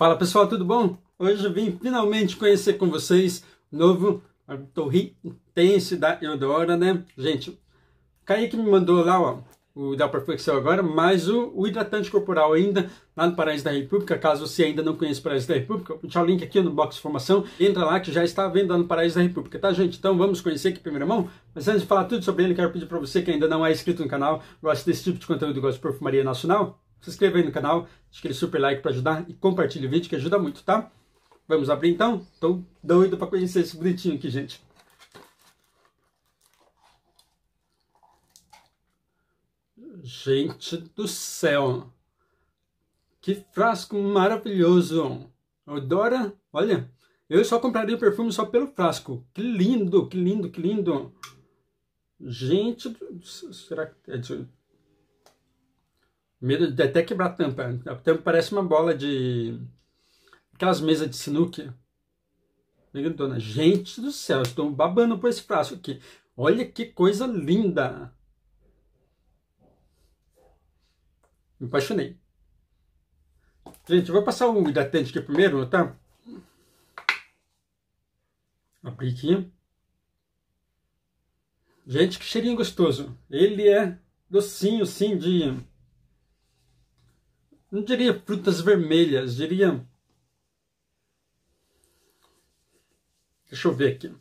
Fala pessoal, tudo bom? Hoje eu vim finalmente conhecer com vocês o novo Torre Intense da Eudora, né? Gente, que me mandou lá, ó, o da Perfeição agora, mas o, o, hidratante corporal ainda, lá no Paraíso da República, caso você ainda não conheça o Paraíso da República, vou deixar o link aqui no box de informação, entra lá que já está vendo lá no Paraíso da República, tá gente? Então vamos conhecer aqui em primeira mão, mas antes de falar tudo sobre ele, quero pedir para você que ainda não é inscrito no canal, gosta desse tipo de conteúdo, gosta de perfumaria nacional, se inscreva aí no canal, deixa aquele super like para ajudar e compartilhe o vídeo que ajuda muito, tá? Vamos abrir então? Tô então, doido para conhecer esse bonitinho aqui, gente. Gente do céu! Que frasco maravilhoso! Odora, olha, eu só compraria o perfume só pelo frasco. Que lindo, que lindo, que lindo! Gente, será que é de Medo de até quebrar a tampa. A tampa parece uma bola de. aquelas mesas de sinuca. Grandona. Gente do céu, estou babando por esse frasco aqui. Olha que coisa linda! Me apaixonei. Gente, eu vou passar o hidratante aqui primeiro, tá? Abri aqui. Gente, que cheirinho gostoso. Ele é docinho, sim, de não diria frutas vermelhas, diria. Deixa eu ver aqui.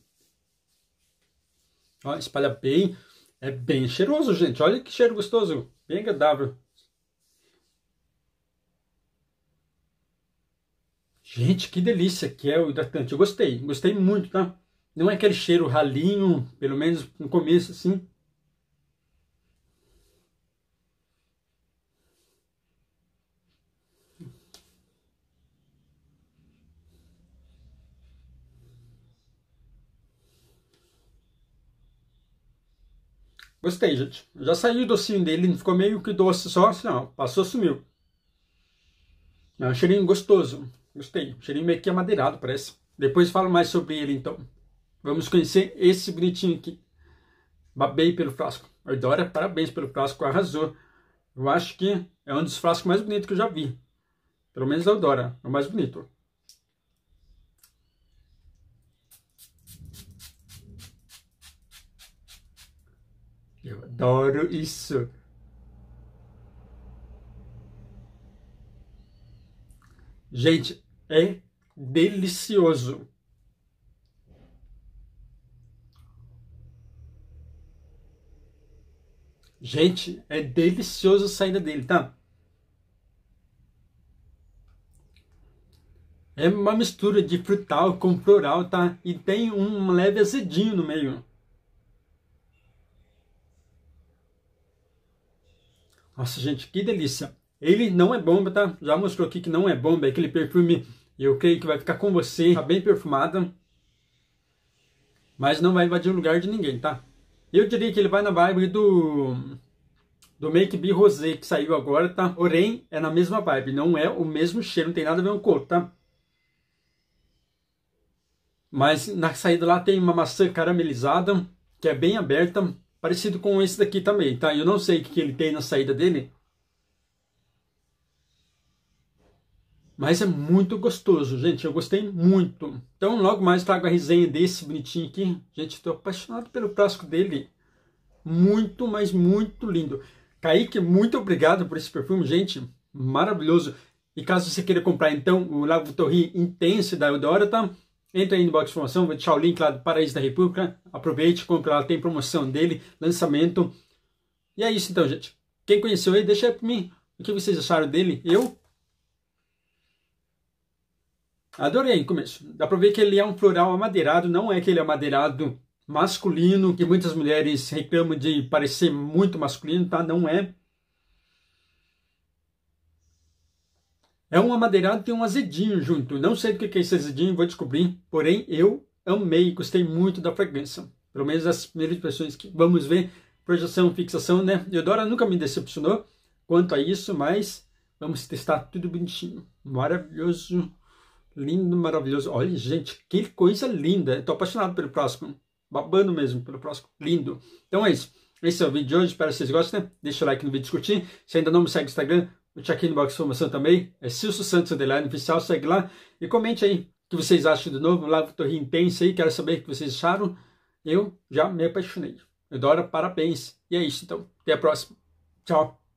Ó, espalha bem. É bem cheiroso, gente. Olha que cheiro gostoso. Bem agradável. Gente, que delícia que é o hidratante. Eu gostei, gostei muito, tá? Não é aquele cheiro ralinho, pelo menos no começo, assim. Gostei, gente. Já saiu o docinho dele, ficou meio que doce só, assim, ó, passou, sumiu. É um cheirinho gostoso, gostei. Um cheirinho meio que amadeirado, parece. Depois falo mais sobre ele, então. Vamos conhecer esse bonitinho aqui. Babei pelo frasco. Eudora, parabéns pelo frasco, arrasou. Eu acho que é um dos frascos mais bonitos que eu já vi. Pelo menos a Eudora, é o mais bonito. Eu adoro isso. Gente, é delicioso. Gente, é delicioso a saída dele, tá? É uma mistura de frutal com floral, tá? E tem um leve azedinho no meio. Nossa, gente, que delícia. Ele não é bomba, tá? Já mostrou aqui que não é bomba, é aquele perfume. Eu creio que vai ficar com você, tá bem perfumada. Mas não vai invadir o lugar de ninguém, tá? Eu diria que ele vai na vibe do do Make Be Rosé que saiu agora, tá? Porém, é na mesma vibe, não é o mesmo cheiro, não tem nada a ver com o couro, tá? Mas na saída lá tem uma maçã caramelizada, que é bem aberta, Parecido com esse daqui também, tá? Eu não sei o que ele tem na saída dele. Mas é muito gostoso, gente. Eu gostei muito. Então, logo mais trago a resenha desse bonitinho aqui. Gente, estou apaixonado pelo plástico dele. Muito, mas muito lindo. Kaique, muito obrigado por esse perfume, gente. Maravilhoso. E caso você queira comprar, então, o Lago Torri Intense da Eudora, tá? Entra aí no box de promoção, vou deixar o link lá do Paraíso da República. Aproveite, compre. lá, tem promoção dele, lançamento. E é isso então, gente. Quem conheceu ele, deixa aí pra mim o que vocês acharam dele. Eu adorei começo. Dá pra ver que ele é um floral amadeirado, não é que ele é amadeirado masculino, que muitas mulheres reclamam de parecer muito masculino, tá? Não é. É um amadeirado tem um azedinho junto. Não sei do que é esse azedinho, vou descobrir. Porém, eu amei, gostei muito da fragrância. Pelo menos as primeiras impressões que vamos ver. Projeção, fixação, né? Eudora nunca me decepcionou quanto a isso, mas vamos testar tudo bonitinho. Maravilhoso, lindo, maravilhoso. Olha, gente, que coisa linda. Estou apaixonado pelo próximo. Babando mesmo pelo próximo. Lindo. Então é isso. Esse é o vídeo de hoje, espero que vocês gostem. Deixa o like no vídeo, curtir. Se ainda não me segue no Instagram, o check-in box formação também, é Silso Santos Underline Oficial, segue lá e comente aí o que vocês acham do novo Lava Torre Intensa aí, quero saber o que vocês acharam. Eu já me apaixonei. Eudora, parabéns. E é isso então. Até a próxima. Tchau.